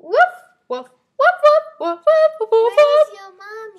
Woof, woof, woof, woof, woof, woof, woof, woof. Where's your mommy?